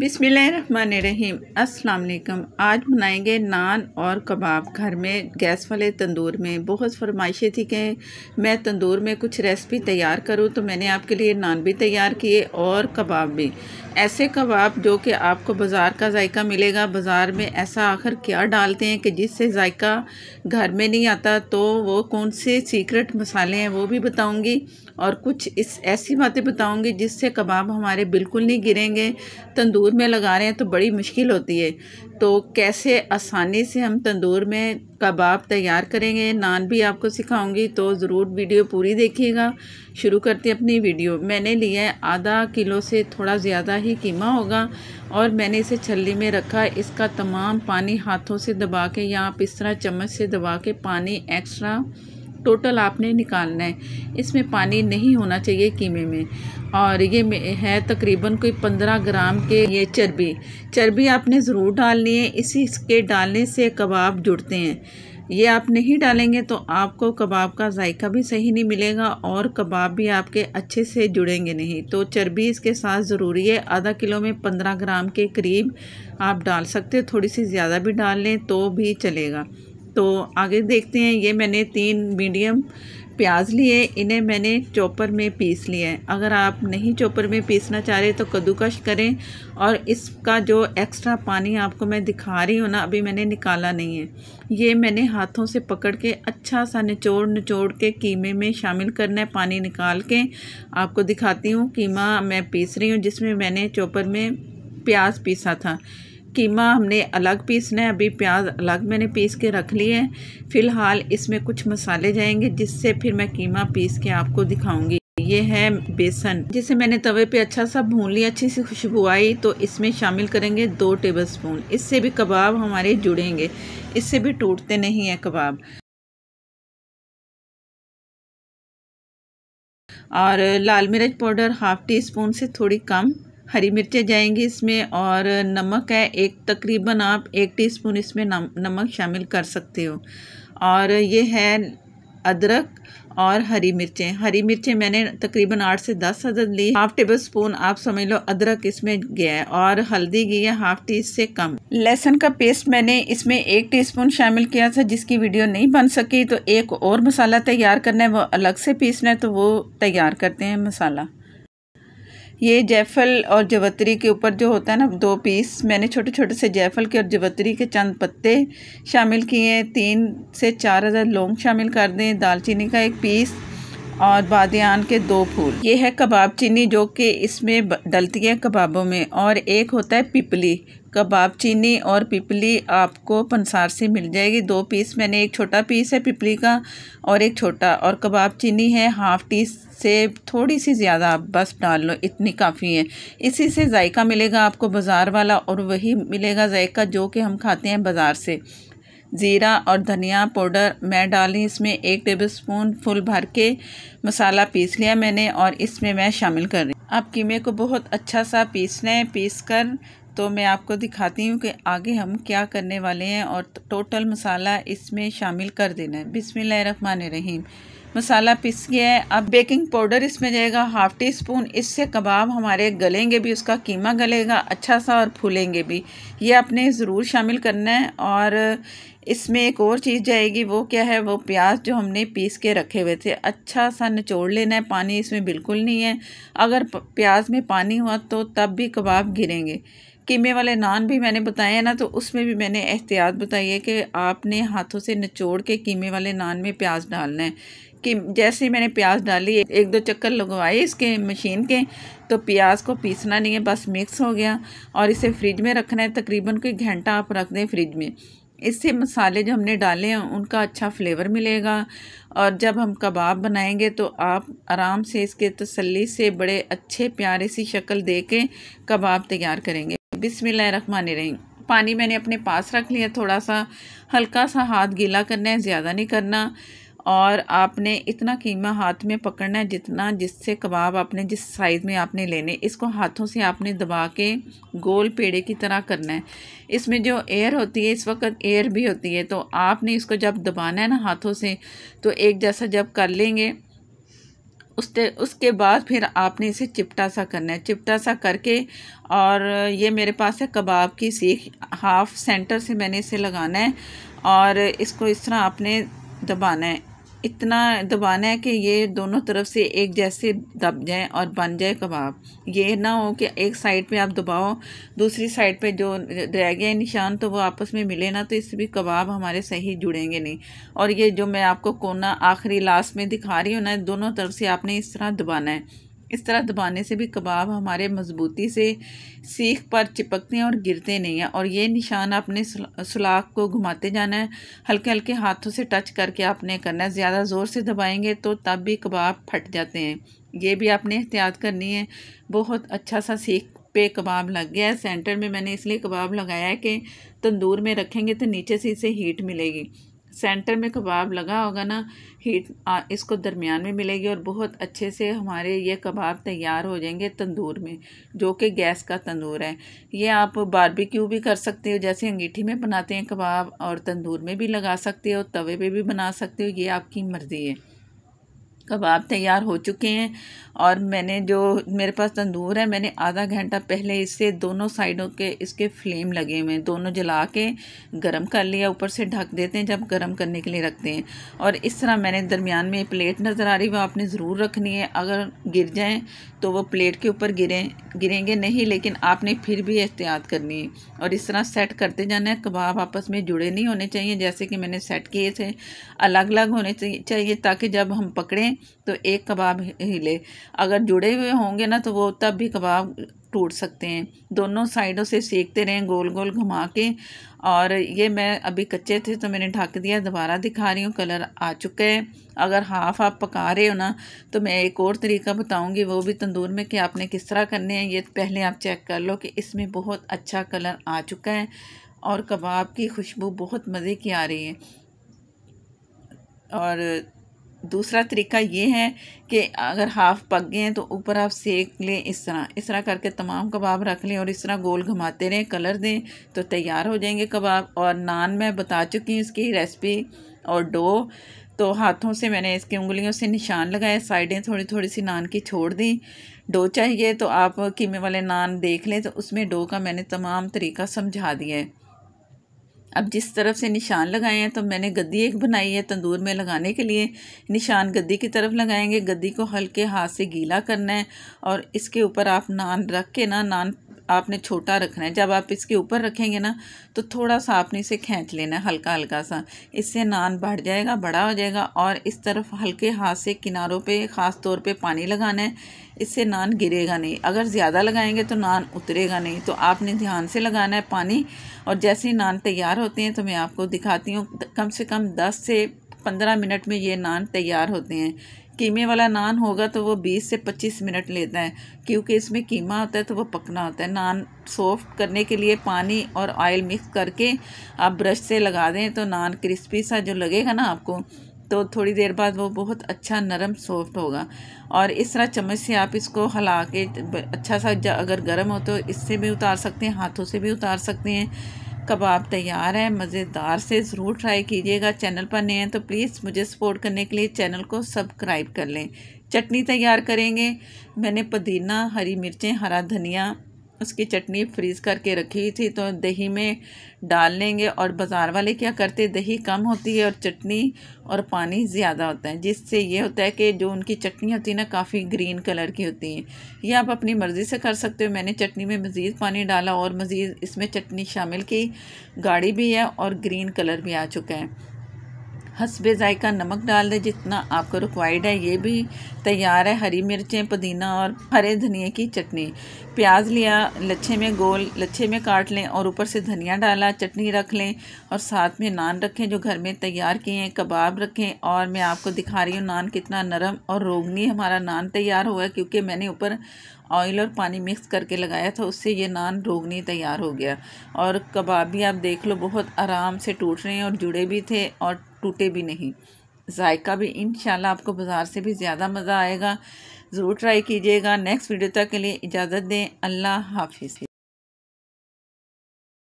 बिसमीम अस्सलाम आज बनाएंगे नान और कबाब घर में गैस वाले तंदूर में बहुत फरमाइशें थी कि मैं तंदूर में कुछ रेसिपी तैयार करूं तो मैंने आपके लिए नान भी तैयार किए और कबाब भी ऐसे कबाब जो कि आपको बाज़ार का जायका मिलेगा बाज़ार में ऐसा आखिर क्या डालते हैं कि जिससे जायका घर में नहीं आता तो वो कौन से सीक्रेट मसाले हैं वो भी बताऊँगी और कुछ इस ऐसी बातें बताऊंगी जिससे कबाब हमारे बिल्कुल नहीं गिरेंगे तंदूर में लगा रहे हैं तो बड़ी मुश्किल होती है तो कैसे आसानी से हम तंदूर में कबाब तैयार करेंगे नान भी आपको सिखाऊंगी तो ज़रूर वीडियो पूरी देखिएगा शुरू करते हैं अपनी वीडियो मैंने लिया है आधा किलो से थोड़ा ज़्यादा ही कीमा होगा और मैंने इसे छली में रखा इसका तमाम पानी हाथों से दबा के या आप इस तरह चम्मच से दबा के पानी एक्स्ट्रा टोटल आपने निकालना है इसमें पानी नहीं होना चाहिए कीमे में और ये है तकरीबन कोई पंद्रह ग्राम के ये चर्बी चर्बी आपने ज़रूर डालनी है इसी के डालने से कबाब जुड़ते हैं ये आप नहीं डालेंगे तो आपको कबाब का जायका भी सही नहीं मिलेगा और कबाब भी आपके अच्छे से जुड़ेंगे नहीं तो चर्बी इसके साथ ज़रूरी है आधा किलो में पंद्रह ग्राम के करीब आप डाल सकते थोड़ी सी ज़्यादा भी डाल लें तो भी चलेगा तो आगे देखते हैं ये मैंने तीन मीडियम प्याज लिए इन्हें मैंने चॉपर में पीस लिए अगर आप नहीं चॉपर में पीसना चाह रहे तो कद्दूकश करें और इसका जो एक्स्ट्रा पानी आपको मैं दिखा रही हूँ ना अभी मैंने निकाला नहीं है ये मैंने हाथों से पकड़ के अच्छा सा निचोड़ निचोड़ के कीमे में शामिल करना है पानी निकाल के आपको दिखाती हूँ कीमा मैं पीस रही हूँ जिसमें मैंने चॉपर में प्याज पीसा था कीमा हमने अलग पीसना है अभी प्याज अलग मैंने पीस के रख लिए हैं फ़िलहाल इसमें कुछ मसाले जाएंगे जिससे फिर मैं कीमा पीस के आपको दिखाऊंगी ये है बेसन जिसे मैंने तवे पे अच्छा सा भून लिया अच्छी सी खुशबू आई तो इसमें शामिल करेंगे दो टेबलस्पून इससे भी कबाब हमारे जुड़ेंगे इससे भी टूटते नहीं हैं कबाब और लाल मिर्च पाउडर हाफ़ टी स्पून से थोड़ी कम हरी मिर्चें जाएंगी इसमें और नमक है एक तकरीबन आप एक टीस्पून इसमें नम, नमक शामिल कर सकते हो और ये है अदरक और हरी मिर्चें हरी मिर्चें मैंने तकरीबन आठ से दस अदद ली हाफ़ टेबल स्पून आप समझ लो अदरक इसमें गया है और हल्दी गई है हाफ़ टी से कम लहसुन का पेस्ट मैंने इसमें एक टीस्पून शामिल किया था जिसकी वीडियो नहीं बन सकी तो एक और मसाला तैयार करना है वो अलग से पीसना है तो वो तैयार करते हैं मसाला ये जयफल और जवतरी के ऊपर जो होता है ना दो पीस मैंने छोटे छोटे से जयफल के और जवतरी के चंद पत्ते शामिल किए हैं तीन से चार हज़ार लौंग शामिल कर दें दालचीनी का एक पीस और बादियान के दो फूल ये है कबाब चीनी जो कि इसमें डलती है कबाबों में और एक होता है पिपली कबाब चीनी और पिपली आपको पंसार से मिल जाएगी दो पीस मैंने एक छोटा पीस है पिपली का और एक छोटा और कबाब चीनी है हाफ़ टी से थोड़ी सी ज़्यादा आप बस डाल लो इतनी काफ़ी है इसी से जायका मिलेगा आपको बाज़ार वाला और वही मिलेगा जायका जो कि हम खाते हैं बाज़ार से ज़ीरा और धनिया पाउडर मैं डाली इसमें एक टेबल स्पून फुल भर के मसाला पीस लिया मैंने और इसमें मैं शामिल कर रही हूँ आप कीमे को बहुत अच्छा सा पीसना है पीस कर तो मैं आपको दिखाती हूँ कि आगे हम क्या करने वाले हैं और टोटल मसाला इसमें शामिल कर देना है रहीम मसाला पिस गया है अब बेकिंग पाउडर इसमें जाएगा हाफ़ टी स्पून इससे कबाब हमारे गलेंगे भी उसका कीमा गलेगा अच्छा सा और फूलेंगे भी ये आपने ज़रूर शामिल करना है और इसमें एक और चीज़ जाएगी वो क्या है वो प्याज जो हमने पीस के रखे हुए थे अच्छा सा निचोड़ लेना है पानी इसमें बिल्कुल नहीं है अगर प्याज में पानी हुआ तो तब भी कबाब गिरेंगे कीमे वाले नान भी मैंने बताए हैं ना तो उसमें भी मैंने एहतियात बताई है कि आपने हाथों से निचोड़ के कीमे वाले नान में प्याज डालना है कि जैसे ही मैंने प्याज डाली एक दो चक्कर लगवाए इसके मशीन के तो प्याज को पीसना नहीं है बस मिक्स हो गया और इसे फ्रिज में रखना है तकरीबन कोई घंटा आप रख दें फ्रिज में इससे मसाले जो हमने डाले हैं उनका अच्छा फ्लेवर मिलेगा और जब हम कबाब बनाएंगे तो आप आराम से इसके तसल्ली से बड़े अच्छे प्यारे सी शक्ल दे के कबाब तैयार करेंगे बिसमिल्ल रहीम पानी मैंने अपने पास रख लिया थोड़ा सा हल्का सा हाथ गीला करना है ज़्यादा नहीं करना और आपने इतना कीमा हाथ में पकड़ना है जितना जिससे कबाब आपने जिस साइज़ में आपने लेने इसको हाथों से आपने दबा के गोल पेड़े की तरह करना है इसमें जो एयर होती है इस वक्त एयर भी होती है तो आपने इसको जब दबाना है ना हाथों से तो एक जैसा जब कर लेंगे उसके उसके बाद फिर आपने इसे चिपटा सा करना है चिपटा सा करके और ये मेरे पास है कबाब की सीख हाफ सेंटर से मैंने इसे लगाना है और इसको इस तरह आपने दबाना है इतना दबाना है कि ये दोनों तरफ से एक जैसे दब जाए और बन जाए कबाब ये ना हो कि एक साइड पे आप दबाओ दूसरी साइड पे जो रह गए निशान तो वो आपस में मिले ना तो इससे भी कबाब हमारे सही जुड़ेंगे नहीं और ये जो मैं आपको कोना आखिरी लास्ट में दिखा रही हूँ ना दोनों तरफ से आपने इस तरह दबाना है इस तरह दबाने से भी कबाब हमारे मज़बूती से सीख पर चिपकते हैं और गिरते नहीं हैं और ये निशान आपने सुलाख को घुमाते जाना है हल्के हल्के हाथों से टच करके आपने करना है ज़्यादा ज़ोर से दबाएंगे तो तब भी कबाब फट जाते हैं ये भी आपने एहतियात करनी है बहुत अच्छा सा सीख पे कबाब लग गया है सेंटर में मैंने इसलिए कबाब लगाया है कि तंदूर में रखेंगे तो नीचे से इसे हीट मिलेगी सेंटर में कबाब लगा होगा ना हीट इसको दरमियान में मिलेगी और बहुत अच्छे से हमारे ये कबाब तैयार हो जाएंगे तंदूर में जो कि गैस का तंदूर है ये आप बारबेक्यू भी कर सकते हो जैसे अंगीठी में बनाते हैं कबाब और तंदूर में भी लगा सकते हो तवे पे भी बना सकते हो ये आपकी मर्ज़ी है कबाब तैयार हो चुके हैं और मैंने जो मेरे पास तंदूर है मैंने आधा घंटा पहले इससे दोनों साइडों के इसके फ्लेम लगे हुए हैं दोनों जला के गर्म कर लिया ऊपर से ढक देते हैं जब गर्म करने के लिए रखते हैं और इस तरह मैंने दरमियान में प्लेट नज़र आ रही है वह आपने ज़रूर रखनी है अगर गिर जाएँ तो वो प्लेट के ऊपर गिरें गिरेंगे नहीं लेकिन आपने फिर भी एहतियात करनी है और इस तरह सेट करते जाना है कबाब आपस में जुड़े नहीं होने चाहिए जैसे कि मैंने सेट किए थे अलग अलग होने चाहिए ताकि जब हम पकड़ें तो एक कबाब हिले अगर जुड़े हुए होंगे ना तो वो तब भी कबाब टूट सकते हैं दोनों साइडों से सेकते रहें गोल गोल घुमा के और ये मैं अभी कच्चे थे तो मैंने ढक दिया दोबारा दिखा रही हूँ कलर आ चुका है अगर हाफ आप पका रहे हो ना तो मैं एक और तरीका बताऊँगी वो भी तंदूर में कि आपने किस तरह करने हैं ये पहले आप चेक कर लो कि इसमें बहुत अच्छा कलर आ चुका है और कबाब की खुशबू बहुत मज़े की आ रही है और दूसरा तरीका ये है कि अगर हाफ़ पक गए हैं तो ऊपर आप सेक लें इस तरह इस तरह करके तमाम कबाब रख लें और इस तरह गोल घुमाते रहें कलर दें तो तैयार हो जाएंगे कबाब और नान मैं बता चुकी हूँ इसकी रेसिपी और डो तो हाथों से मैंने इसकी उंगलियों से निशान लगाए साइडें थोड़ी थोड़ी सी नान की छोड़ दी डो चाहिए तो आप कीमे वाले नान देख लें तो उसमें डो का मैंने तमाम तरीका समझा दिया है अब जिस तरफ से निशान लगाए हैं तो मैंने गद्दी एक बनाई है तंदूर में लगाने के लिए निशान गद्दी की तरफ लगाएंगे गद्दी को हल्के हाथ से गीला करना है और इसके ऊपर आप नान रख के ना नान आपने छोटा रखना है जब आप इसके ऊपर रखेंगे ना तो थोड़ा सा आपने इसे खींच लेना है हल्का हल्का सा इससे नान बढ़ जाएगा बड़ा हो जाएगा और इस तरफ हल्के हाथ से किनारों पे ख़ास तौर पे पानी लगाना है इससे नान गिरेगा नहीं अगर ज़्यादा लगाएंगे तो नान उतरेगा नहीं तो आपने ध्यान से लगाना है पानी और जैसे ही नान तैयार होते हैं तो मैं आपको दिखाती हूँ कम से कम दस से पंद्रह मिनट में ये नान तैयार होते हैं कीमे वाला नान होगा तो वो बीस से पच्चीस मिनट लेता है क्योंकि इसमें कीमा होता है तो वो पकना होता है नान सॉफ्ट करने के लिए पानी और ऑयल मिक्स करके आप ब्रश से लगा दें तो नान क्रिस्पी सा जो लगेगा ना आपको तो थोड़ी देर बाद वो बहुत अच्छा नरम सॉफ्ट होगा और इस तरह चम्मच से आप इसको हिला के अच्छा सा अगर गर्म हो तो इससे भी उतार सकते हैं हाथों से भी उतार सकते हैं कबाब तैयार है मज़ेदार से ज़रूर ट्राई कीजिएगा चैनल पर नए हैं तो प्लीज़ मुझे सपोर्ट करने के लिए चैनल को सब्सक्राइब कर लें चटनी तैयार करेंगे मैंने पुदीना हरी मिर्चें हरा धनिया उसकी चटनी फ्रीज़ करके रखी हुई थी तो दही में डाल लेंगे और बाज़ार वाले क्या करते दही कम होती है और चटनी और पानी ज़्यादा होता है जिससे ये होता है कि जो उनकी चटनी होती है ना काफ़ी ग्रीन कलर की होती है ये आप अपनी मर्ज़ी से कर सकते हो मैंने चटनी में मज़ीद पानी डाला और मज़ीद इसमें चटनी शामिल की गाढ़ी भी है और ग्रीन कलर भी आ चुका है हंसबे ज़ायका नमक डाल दें जितना आपको रिक्वायर्ड है ये भी तैयार है हरी मिर्चें पुदीना और हरे धनिए की चटनी प्याज लिया लच्छे में गोल लच्छे में काट लें और ऊपर से धनिया डाला चटनी रख लें और साथ में नान रखें जो घर में तैयार किए हैं कबाब रखें और मैं आपको दिखा रही हूँ नान कितना नरम और रोगनी हमारा नान तैयार हुआ है क्योंकि मैंने ऊपर ऑयल और पानी मिक्स करके लगाया था उससे ये नान रोगनी तैयार हो गया और कबाब भी आप देख लो बहुत आराम से टूट रहे हैं और जुड़े भी थे और टूटे भी नहीं जायका भी इन आपको बाज़ार से भी ज़्यादा मज़ा आएगा ज़रूर ट्राई कीजिएगा नेक्स्ट वीडियो तक के लिए इजाज़त दें अल्लाह हाफिज़